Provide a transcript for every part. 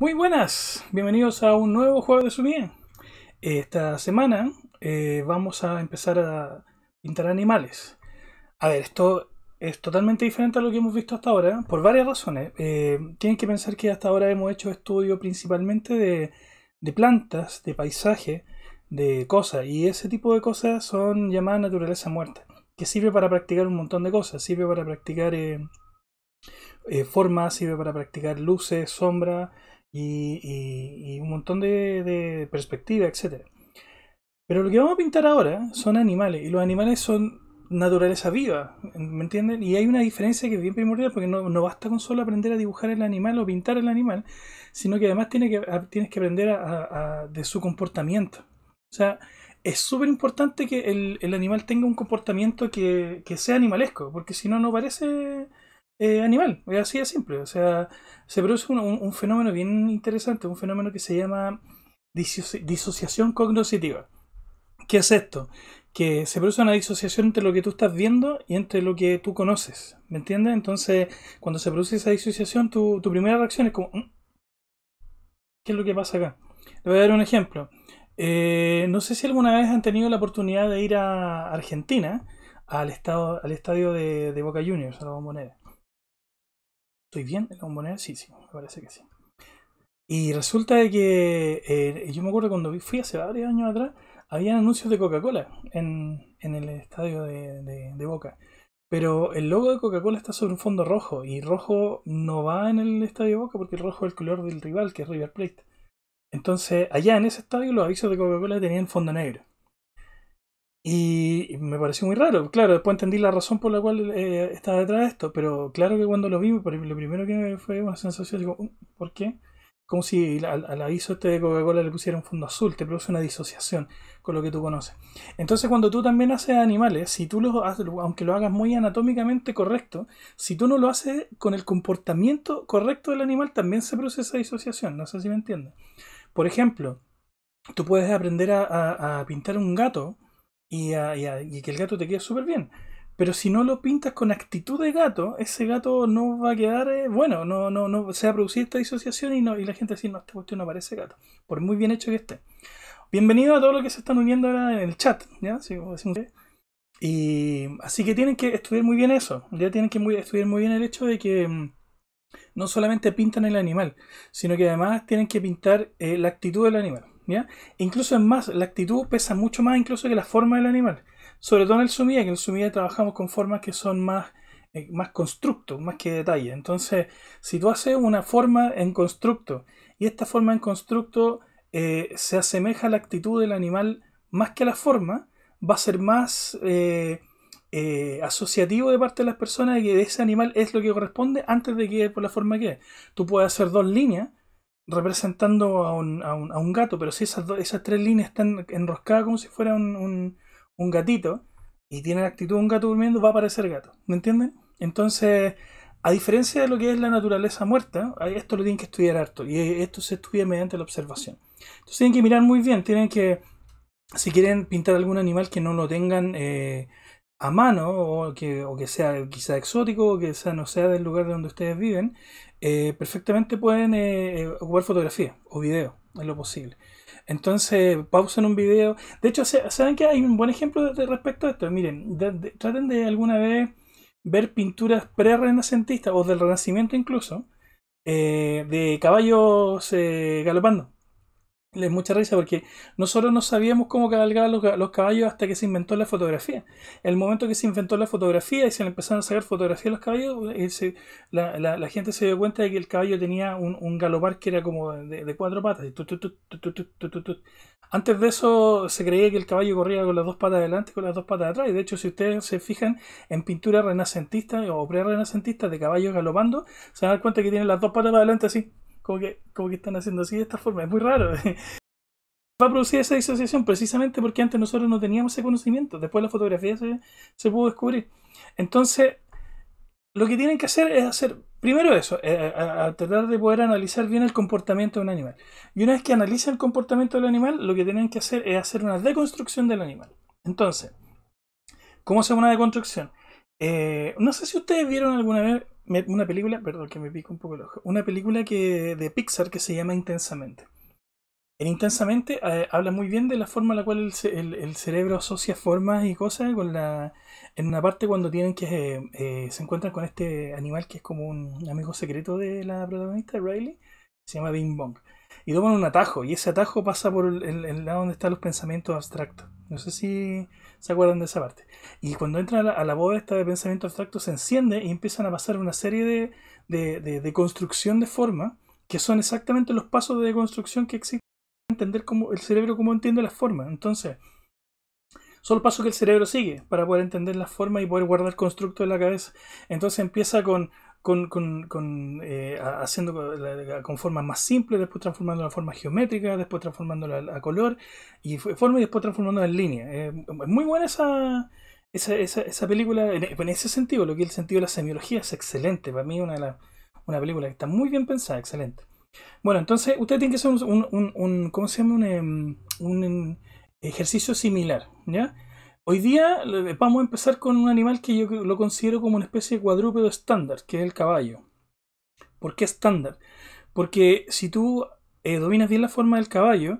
Muy buenas, bienvenidos a un nuevo juego de su día. Esta semana eh, vamos a empezar a pintar animales. A ver, esto es totalmente diferente a lo que hemos visto hasta ahora, por varias razones. Eh, tienen que pensar que hasta ahora hemos hecho estudio principalmente de, de plantas, de paisaje, de cosas, y ese tipo de cosas son llamadas naturaleza muerta, que sirve para practicar un montón de cosas, sirve para practicar eh, formas, sirve para practicar luces, sombras y, un montón de, perspectivas, etc. Pero lo que vamos a pintar ahora son animales, y los animales son naturaleza viva, ¿me entienden? Y hay una diferencia que es bien primordial porque no, basta con solo aprender a dibujar el animal o pintar el animal, sino que además tienes que, aprender a, de su comportamiento. O sea, es súper importante que el, animal tenga un comportamiento que sea animalesco, porque si no, no parece eh, animal, voy así de simple. O sea, se produce un, fenómeno bien interesante, un fenómeno que se llama disociación cognoscitiva. ¿Qué es esto? Que se produce una disociación entre lo que tú estás viendo y entre lo que tú conoces. ¿Me entiendes? Entonces, cuando se produce esa disociación, tu, primera reacción es como, mm, ¿qué es lo que pasa acá? Le voy a dar un ejemplo. Eh, no sé si alguna vez han tenido la oportunidad de ir a Argentina, al, estado, al estadio de, de Boca Juniors, a la bombonera. ¿Estoy bien en la bombonera? Sí, sí, me parece que sí. Y resulta de que eh, yo me acuerdo cuando fui hace varios años atrás, había anuncios de Coca-Cola en, el estadio de, de, Boca. Pero el logo de Coca-Cola está sobre un fondo rojo y rojo no va en el estadio de Boca porque el rojo es el color del rival, que es River Plate. Entonces, allá en ese estadio los avisos de Coca-Cola tenían fondo negro. Y me pareció muy raro, claro, después entendí la razón por la cual eh, estaba detrás de esto, pero claro que cuando lo vi, lo primero que me fue una sensación, digo, uh, ¿por qué? Como si al, aviso este de Coca-Cola le pusiera un fondo azul, te produce una disociación con lo que tú conoces. Entonces cuando tú también haces animales, si tú lo haces, aunque lo hagas muy anatómicamente correcto, si tú no lo haces con el comportamiento correcto del animal, también se produce esa disociación, no sé si me entiendes. Por ejemplo, tú puedes aprender a pintar un gato, y, que el gato te quede súper bien. Pero si no lo pintas con actitud de gato, ese gato no va a quedar eh, bueno, no, no, no se va a producir esta disociación y, no, y la gente va no, esta cuestión no parece gato, por muy bien hecho que esté. Bienvenido a todos los que se están uniendo ahora en el chat, Así, y así que tienen que estudiar muy bien eso, ya tienen que muy, estudiar muy bien el hecho de que mm, no solamente pintan el animal, sino que además tienen que pintar eh, la actitud del animal. Incluso es más, la actitud pesa mucho más incluso que la forma del animal. Sobre todo en el sumida, que en el sumida trabajamos con formas que son más, eh, más constructo, más que detalle. Entonces, si tú haces una forma en constructo y esta forma en constructo eh, se asemeja a la actitud del animal más que a la forma, va a ser más eh, asociativo de parte de las personas de que ese animal es lo que corresponde antes de que por la forma que es. Tú puedes hacer dos líneas representando a un, gato, pero si esas, tres líneas están enroscadas como si fuera un, gatito y tiene la actitud de un gato durmiendo, va a parecer gato. ¿Me entienden? Entonces, a diferencia de lo que es la naturaleza muerta, esto lo tienen que estudiar harto y esto se estudia mediante la observación. Entonces, tienen que mirar muy bien, tienen que, si quieren pintar algún animal que no lo tengan. Eh, a mano o que, sea quizá exótico o que no sea del lugar de donde ustedes viven, eh, perfectamente pueden jugar eh, fotografía o video, en lo posible. Entonces, pausen un video. De hecho, ¿saben que hay un buen ejemplo respecto a esto? Miren, traten de alguna vez ver pinturas pre-renacentistas o del Renacimiento incluso, eh, de caballos galopando es mucha risa porque nosotros no sabíamos cómo cabalgaban los, caballos hasta que se inventó la fotografía. El momento que se inventó la fotografía y se empezaron a sacar fotografías de los caballos, eh, la, gente se dio cuenta de que el caballo tenía un, galopar que era como de, cuatro patas. Antes de eso se creía que el caballo corría con las dos patas adelante y con las dos patas atrás. Y de hecho, si ustedes se fijan en pinturas renacentistas o pre-renacentistas de caballos galopando, se dan cuenta que tienen las dos patas para adelante así como que, están haciendo así de esta forma, es muy raro. Va a producir esa disociación precisamente porque antes nosotros no teníamos ese conocimiento, después la fotografía se, pudo descubrir. Entonces, lo que tienen que hacer es hacer primero eso, eh, eh, a, tratar de poder analizar bien el comportamiento de un animal. Y una vez que analizan el comportamiento del animal, lo que tienen que hacer es hacer una deconstrucción del animal. Entonces, ¿cómo se hace una deconstrucción? Eh, no sé si ustedes vieron alguna vez una película, perdón que me pico un poco el ojo, una película de Pixar que se llama Intensamente. En Intensamente eh, habla muy bien de la forma en la cual el, cerebro asocia formas y cosas con la, en una parte cuando tienen que eh, se encuentran con este animal que es como un amigo secreto de la protagonista, Riley, se llama Bing Bong y toman un atajo, y ese atajo pasa por el, lado donde están los pensamientos abstractos. No sé si se acuerdan de esa parte. Y cuando entran a la, de pensamiento abstracto se enciende y empiezan a pasar una serie de, de, construcción de forma, que son exactamente los pasos de construcción que existen para entender cómo, el cerebro cómo entiende las formas. Entonces, son los pasos que el cerebro sigue para poder entender las formas y poder guardar constructo en la cabeza. Entonces empieza con con, con, eh, haciendo con formas más simples, después transformando en forma geométrica después transformándola a color y forma y después transformándola en línea. Eh, es muy buena esa, esa, esa, película, en, ese sentido, lo que es el sentido de la semiología es excelente, para mí una una película que está muy bien pensada, excelente. Bueno, entonces usted tiene que hacer un, un, un Un, un, em, em, ejercicio similar, ¿ya? Hoy día vamos a empezar con un animal que yo lo considero como una especie de cuadrúpedo estándar, que es el caballo. ¿Por qué estándar? Porque si tú eh, dominas bien la forma del caballo,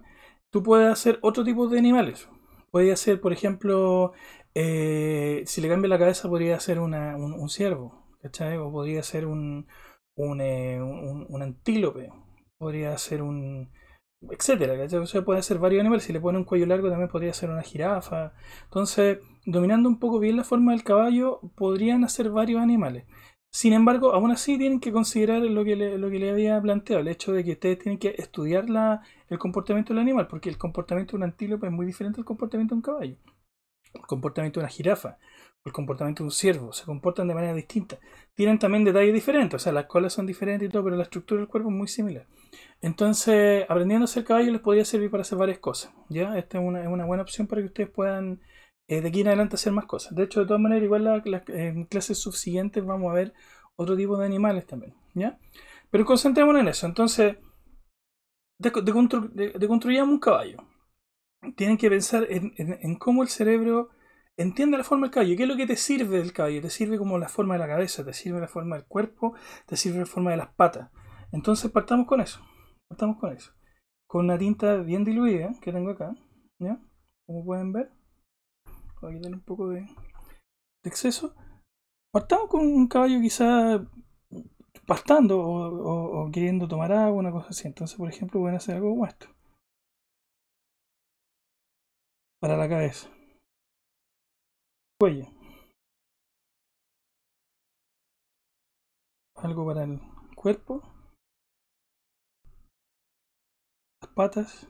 tú puedes hacer otro tipo de animales. Podría ser, por ejemplo, eh, si le cambia la cabeza, podría ser un, ciervo, ¿cachai? O podría ser un, un eh, antílope, podría ser un, etcétera. O sea, puede ser varios animales. Si le pone un cuello largo, también podría ser una jirafa. Entonces, dominando un poco bien la forma del caballo, podrían hacer varios animales. Sin embargo, aún así tienen que considerar lo que, le, había planteado, el hecho de que ustedes tienen que estudiar el comportamiento del animal, porque el comportamiento de un antílope es muy diferente al comportamiento de un caballo, el comportamiento de una jirafa el comportamiento de un ciervo, se comportan de manera distinta. Tienen también detalles diferentes, o sea, las colas son diferentes y todo, pero la estructura del cuerpo es muy similar. Entonces, aprendiendo a ser caballo les podría servir para hacer varias cosas, ¿ya? Esta es una, buena opción para que ustedes puedan eh, de aquí en adelante hacer más cosas. De hecho, de todas maneras, igual en clases subsiguientes vamos a ver otro tipo de animales también, ¿ya? Pero concentrémonos en eso. Entonces, deconstruyamos de, de, un caballo. Tienen que pensar en cómo el cerebro Entiende la forma del caballo. ¿Qué es lo que te sirve del caballo? Te sirve como la forma de la cabeza, te sirve la forma del cuerpo, te sirve la forma de las patas. Entonces partamos con eso. Partamos con eso. Con una tinta bien diluida que tengo acá. ¿Ya? Como pueden ver. Voy a quitar un poco de, exceso. Partamos con un caballo quizá pastando o, o, queriendo tomar agua, una cosa así. Entonces, por ejemplo, pueden hacer algo como esto. Para la cabeza cuello. Algo para el cuerpo. Las patas.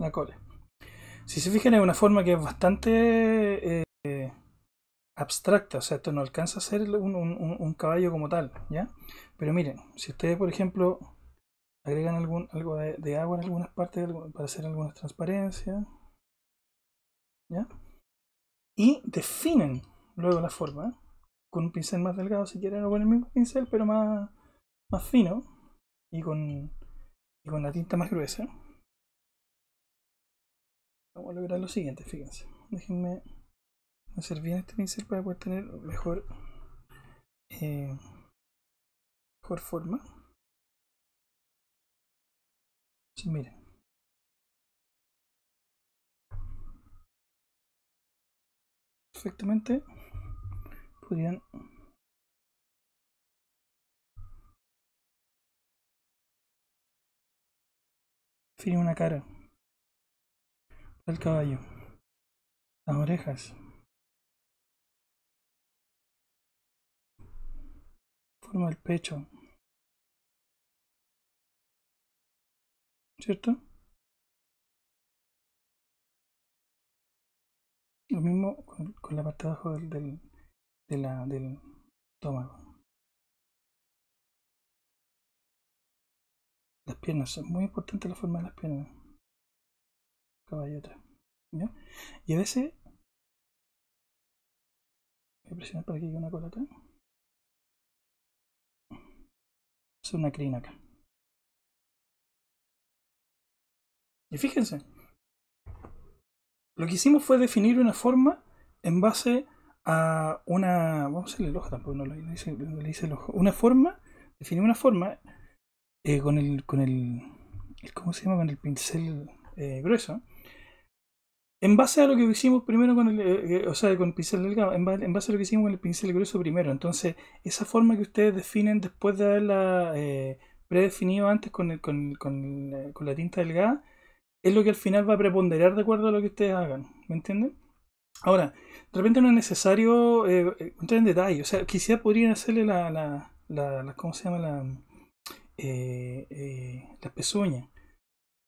La cola. Si se fijan es una forma que es bastante eh, abstracta, o sea, esto no alcanza a ser un, caballo como tal, ¿ya? Pero miren, si ustedes, por ejemplo, agregan algún, algo de agua en algunas partes para hacer algunas transparencias, ¿ya? y definen luego la forma ¿eh? con un pincel más delgado si quieren o con el mismo pincel pero más, más fino y con, y con la tinta más gruesa. Vamos a lograr lo siguiente, fíjense. Déjenme hacer bien este pincel para poder tener mejor, eh, mejor forma. miren. perfectamente podrían definir una cara el caballo las orejas forma el pecho ¿cierto? lo mismo con, la parte de abajo del, del, de la, del estómago. Las piernas, es muy importante la forma de las piernas. Caballota. ¿Ya? Y a veces... Voy a presionar para que llegue una cola acá. es una crina acá. Y fíjense, lo que hicimos fue definir una forma en base a una. Vamos a hacerle el ojo tampoco, no le hice, el ojo. Una forma, definir una forma eh, con el. con el. ¿Cómo se llama? Con el pincel eh, grueso. En base a lo que hicimos primero con el, eh, o sea, con el pincel delgado, en, base a lo que hicimos con el pincel grueso primero. Entonces, esa forma que ustedes definen después de haberla predefinido antes con, el, con, con, con, la tinta delgada, es lo que al final va a preponderar de acuerdo a lo que ustedes hagan, ¿me entienden? Ahora, de repente no es necesario eh, entrar en detalle, o sea, quizás podrían hacerle la, la, la, ¿cómo se llama? La, eh, eh,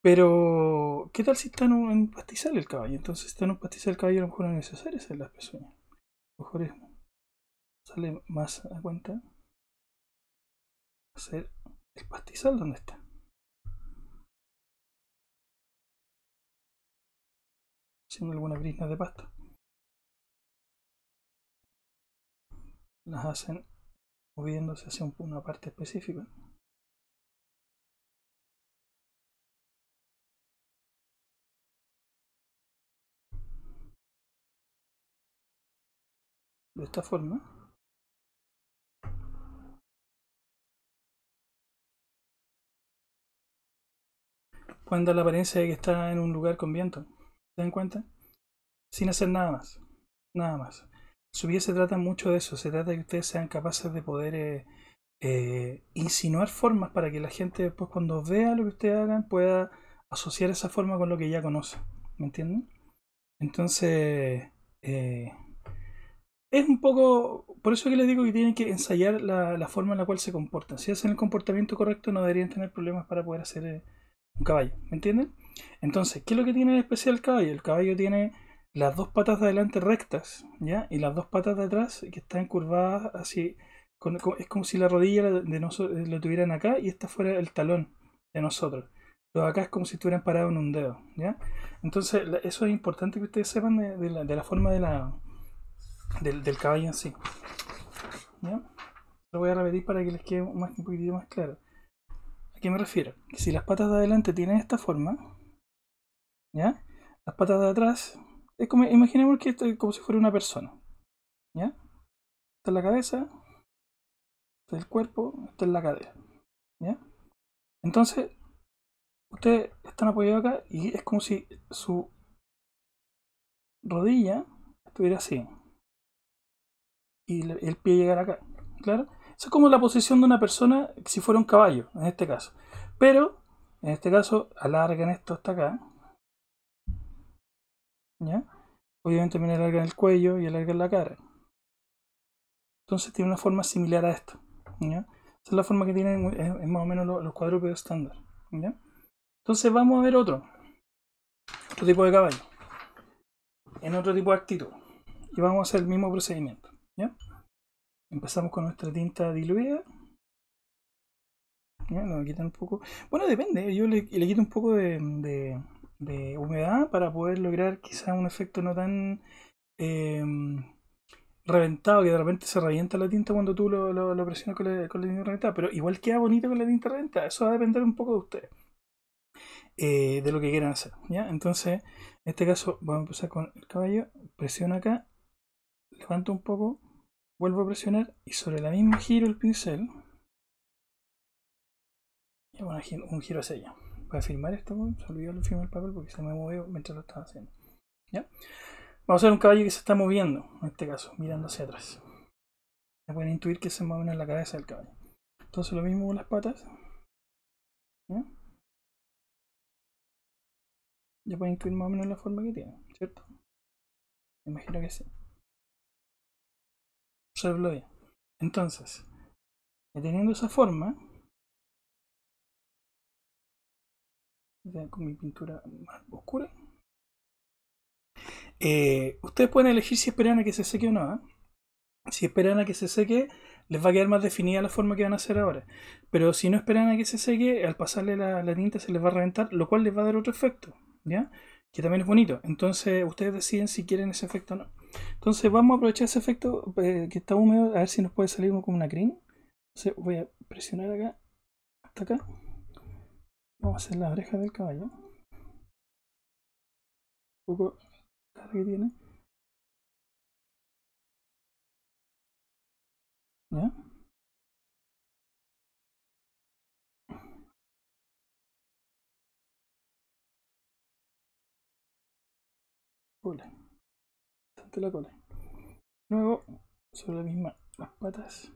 Pero, ¿qué tal si están en un pastizal el caballo? Entonces, si está en pastizal el caballo, a lo mejor no es necesario hacer las pezuñas. A lo mejor es, sale más a cuenta hacer el pastizal donde está. haciendo algunas brisnas de pasta. Las hacen moviéndose hacia una parte específica. De esta forma. pueden dar la apariencia de que está en un lugar con viento. ¿Se dan cuenta? Sin hacer nada más. Nada más. Su vida se trata mucho de eso. Se trata de que ustedes sean capaces de poder eh, eh, insinuar formas para que la gente después cuando vea lo que ustedes hagan pueda asociar esa forma con lo que ya conoce. ¿Me entienden? Entonces... Eh, es un poco. Por eso que les digo que tienen que ensayar la, la, forma en la cual se comportan. Si hacen el comportamiento correcto, no deberían tener problemas para poder hacer caballo, ¿me entienden? Entonces, ¿qué es lo que tiene en especial el caballo? El caballo tiene las dos patas de adelante rectas, ¿ya? Y las dos patas de atrás que están curvadas así, es como si la rodilla de nosotros lo tuvieran acá y esta fuera el talón de nosotros. pero acá es como si estuvieran parados en un dedo, ¿ya? Entonces, eso es importante que ustedes sepan de, la, forma de la, del, caballo en sí. ¿Ya? Lo voy a repetir para que les quede un poquito más claro qué me refiero? Que si las patas de adelante tienen esta forma, ¿ya? Las patas de atrás, es como, imaginemos que esto es como si fuera una persona, ¿ya? Esta es la cabeza, este es el cuerpo, esta es la cadera, ¿ya? Entonces, ustedes están apoyados acá y es como si su rodilla estuviera así y el pie llegara acá, ¿claro? es como la posición de una persona si fuera un caballo, en este caso. Pero, en este caso, alargan esto hasta acá. ¿Ya? Obviamente también alargan el cuello y alargan la cara. Entonces tiene una forma similar a esto. ¿ya? Esa es la forma que tienen, más o menos los, cuadrúpedos estándar. Entonces vamos a ver otro. Otro tipo de caballo. En otro tipo de actitud. Y vamos a hacer el mismo procedimiento. Empezamos con nuestra tinta diluida. un poco. Bueno, depende. Yo le, quito un poco de, humedad para poder lograr quizás un efecto no tan em, reventado, que de repente se revienta la tinta cuando tú lo, presionas con la, tinta reventada. Pero igual queda bonito con la tinta reventada. Eso va a depender un poco de ustedes. Eh, de lo que quieran hacer. ¿ya? Entonces, en este caso, Voy a empezar con el caballo. Presiono acá. Levanto un poco vuelvo a presionar y sobre la misma giro el pincel y hago un giro hacia allá. Voy a filmar esto, se olvidó el papel porque se me movió mientras lo estaba haciendo. ¿Ya? Vamos a ver un caballo que se está moviendo, en este caso, mirando hacia atrás. Ya pueden intuir que se mueven en la cabeza del caballo. Entonces lo mismo con las patas. ¿Ya? Ya pueden intuir más o menos la forma que tiene, ¿cierto? Me imagino que sí. Entonces, teniendo esa forma, con mi pintura más oscura, eh, ustedes pueden elegir si esperan a que se seque o no. ¿ah? Si esperan a que se seque, les va a quedar más definida la forma que van a hacer ahora. Pero si no esperan a que se seque, al pasarle la, la tinta se les va a reventar, lo cual les va a dar otro efecto. ¿ya? que también es bonito. Entonces ustedes deciden si quieren ese efecto o no. Entonces vamos a aprovechar ese efecto eh, que está húmedo, a ver si nos puede salir como una crin. Entonces voy a presionar acá, hasta acá. Vamos a hacer las orejas del caballo. Un poco que tiene. ¿Ya? cola. Bastante la cola. Luego, sobre la misma, las patas.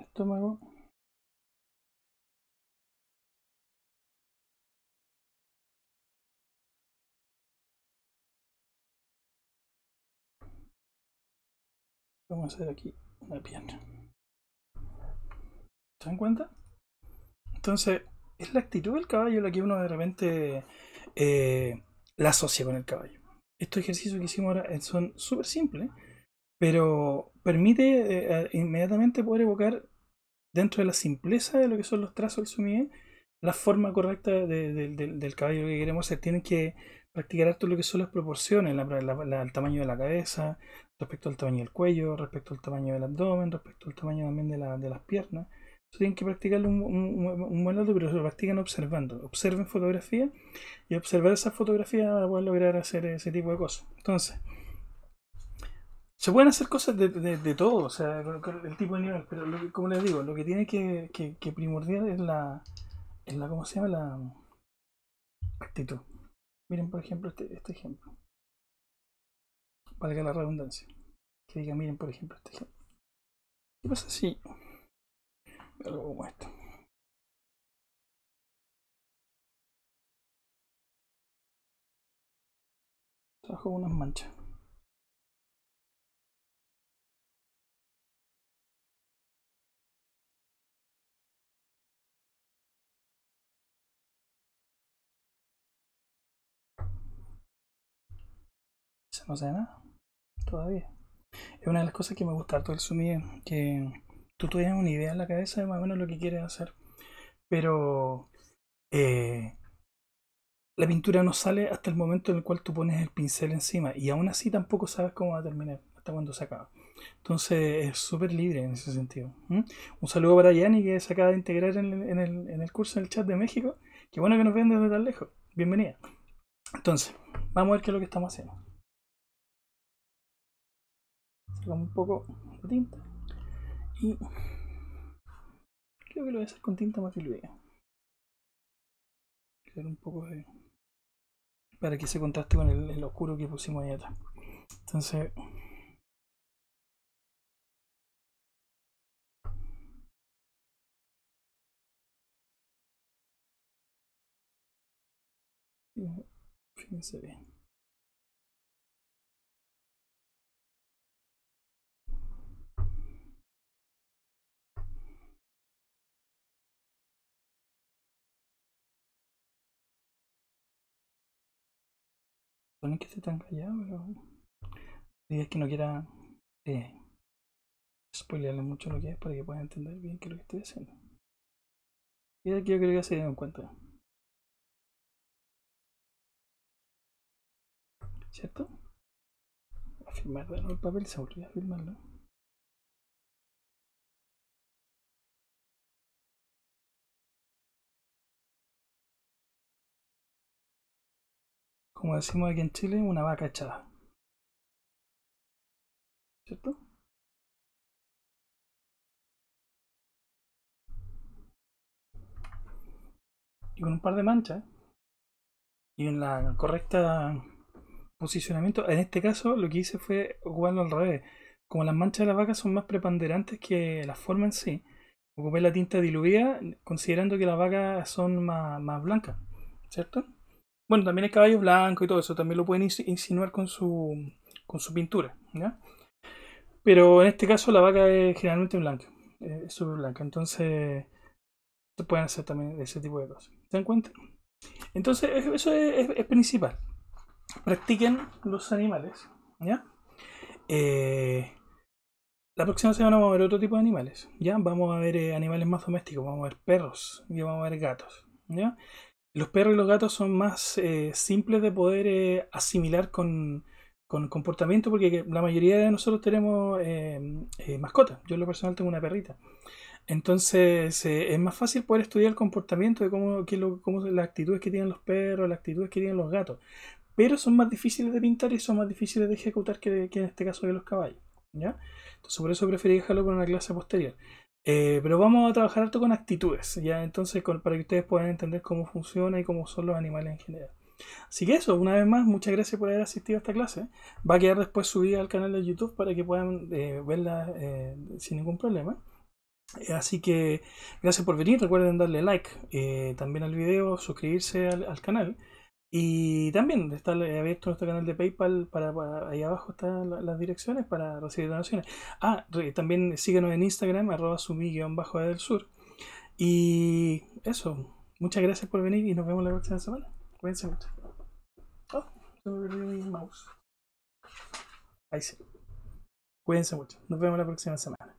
estómago. Vamos a hacer aquí Bien. ¿Se dan cuenta? Entonces, es la actitud del caballo la que uno de repente eh, la asocia con el caballo. Estos ejercicios que hicimos ahora eh, son súper simples, pero permite eh, inmediatamente poder evocar dentro de la simpleza de lo que son los trazos del sumie, la forma correcta del caballo que queremos hacer. Tienen que practicar harto lo que son las proporciones, el tamaño de la cabeza, respecto al tamaño del cuello, respecto al tamaño del abdomen, respecto al tamaño también de, de las piernas. tienen que practicarlo un, buen lado pero lo practican observando. Observen fotografía y observar fotografía fotografías a poder lograr hacer ese tipo de cosas. Entonces, se pueden hacer cosas de, todo, o sea, el tipo de nivel, pero como les digo, lo que tiene que, que, que primordial es la, es la, ¿cómo se llama? La actitud. Miren, por ejemplo, este, este, ejemplo. Valga la redundancia. Que diga, miren, por ejemplo, este ejemplo. ¿Qué pasa si algo como esto? Trajo unas manchas. no sé nada. Todavía. Es una de las cosas que me gusta todo el sumir que tú tienes una idea en la cabeza de más o menos lo que quieres hacer, pero eh, la pintura no sale hasta el momento en el cual tú pones el pincel encima y aún así tampoco sabes cómo va a terminar hasta cuando se acaba. Entonces es súper libre en ese sentido. Un saludo para Yanni que se acaba de integrar en el, en en el curso del chat de México. Qué bueno que nos ven desde tan lejos. Bienvenida. Entonces, vamos a ver qué es lo que estamos haciendo un poco de tinta y creo que lo voy a hacer con tinta maquiluida crear un poco de para que se contraste con el, el oscuro que pusimos ahí atrás entonces fíjense bien Suponen que se tan callado, pero. si que no quiera eh, mucho lo que es para que puedan entender bien qué es lo que estoy haciendo. Y aquí yo creo que se den cuenta. ¿Cierto? A firmar el papel se volvió a firmarlo. como decimos aquí en Chile, una vaca echada. ¿Cierto? Y con un par de manchas y en la correcta posicionamiento, en este caso lo que hice fue ocuparlo al revés. Como las manchas de la vaca son más preponderantes que la forma en sí, ocupé la tinta diluida considerando que las vacas son más, más blancas, ¿cierto? Bueno, también el caballo blanco y todo eso, también lo pueden insinuar con su, con su pintura, ¿ya? Pero en este caso la vaca es generalmente blanca, eh, es súper blanca, entonces se pueden hacer también ese tipo de cosas. ¿Se dan cuenta? Entonces eso es, principal. Practiquen los animales, ¿ya? Eh, la próxima semana vamos a ver otro tipo de animales, ¿ya? Vamos a ver eh, animales más domésticos, vamos a ver perros y vamos a ver gatos, ¿ya? Los perros y los gatos son más eh, simples de poder eh, asimilar con, comportamiento porque la mayoría de nosotros tenemos em, eh, mascotas. Yo en lo personal tengo una perrita. Entonces es más fácil poder estudiar el comportamiento de cómo, las actitudes que tienen los perros, las actitudes que tienen los gatos. Pero son más difíciles de pintar y son más difíciles de ejecutar que, en este caso de los caballos. Entonces por eso preferí dejarlo con una clase posterior. Eh, pero vamos a trabajar esto con actitudes, ¿ya? Entonces, para que ustedes puedan entender cómo funciona y cómo son los animales en general. Así que eso, una vez más, muchas gracias por haber asistido a esta clase. Va a quedar después subida al canal de YouTube para que puedan eh, verla eh, sin ningún problema. Así que gracias por venir, recuerden darle like también al video, suscribirse al canal. Y también está abierto nuestro canal de PayPal para, ahí abajo están las direcciones para recibir donaciones. Ah, también síganos en Instagram, arroba sumi-bajo del sur. Y eso, muchas gracias por venir y nos vemos la próxima semana. Cuídense mucho. Oh, mi mouse. Ahí sí. Cuídense mucho. Nos vemos la próxima semana.